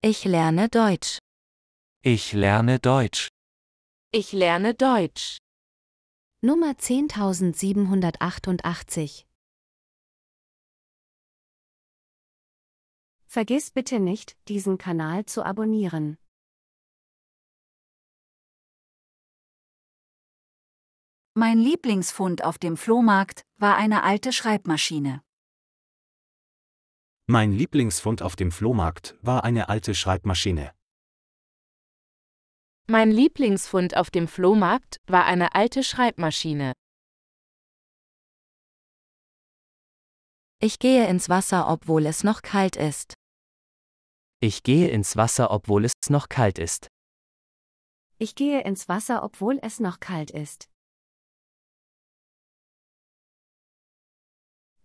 Ich lerne Deutsch. Ich lerne Deutsch. Ich lerne Deutsch. Nummer 10788 Vergiss bitte nicht, diesen Kanal zu abonnieren. Mein Lieblingsfund auf dem Flohmarkt war eine alte Schreibmaschine. Mein Lieblingsfund auf dem Flohmarkt war eine alte Schreibmaschine. Mein Lieblingsfund auf dem Flohmarkt war eine alte Schreibmaschine. Ich gehe ins Wasser, obwohl es noch kalt ist. Ich gehe ins Wasser, obwohl es noch kalt ist. Ich gehe ins Wasser, obwohl es noch kalt ist.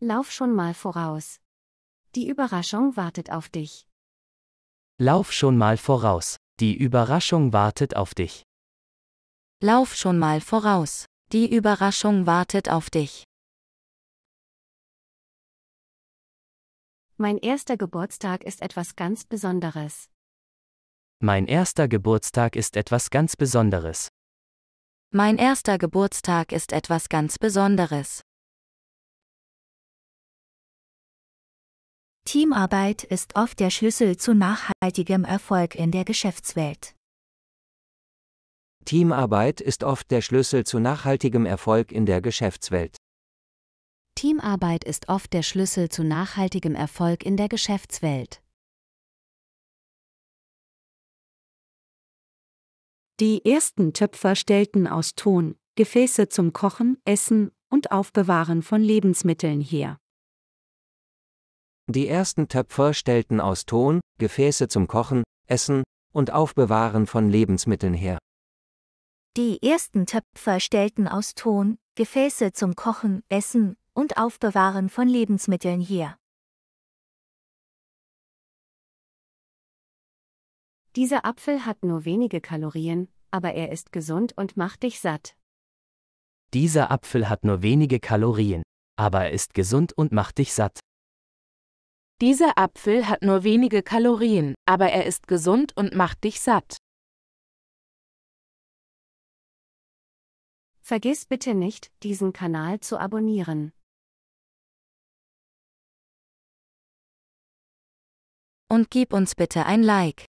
Lauf schon mal voraus. Die Überraschung wartet auf dich. Lauf schon mal voraus. Die Überraschung wartet auf dich. Lauf schon mal voraus. Die Überraschung wartet auf dich. Mein erster Geburtstag ist etwas ganz Besonderes. Mein erster Geburtstag ist etwas ganz Besonderes. Mein erster Geburtstag ist etwas ganz Besonderes. Teamarbeit ist oft der Schlüssel zu nachhaltigem Erfolg in der Geschäftswelt. Teamarbeit ist oft der Schlüssel zu nachhaltigem Erfolg in der Geschäftswelt. Teamarbeit ist oft der Schlüssel zu nachhaltigem Erfolg in der Geschäftswelt. Die ersten Töpfer stellten aus Ton Gefäße zum Kochen, Essen und Aufbewahren von Lebensmitteln her. Die ersten Töpfer stellten aus Ton Gefäße zum Kochen, Essen und Aufbewahren von Lebensmitteln her. Die ersten Töpfer stellten aus Ton Gefäße zum Kochen, Essen und Aufbewahren von Lebensmitteln her. Dieser Apfel hat nur wenige Kalorien, aber er ist gesund und macht dich satt. Dieser Apfel hat nur wenige Kalorien, aber er ist gesund und macht dich satt. Dieser Apfel hat nur wenige Kalorien, aber er ist gesund und macht dich satt. Vergiss bitte nicht, diesen Kanal zu abonnieren. Und gib uns bitte ein Like.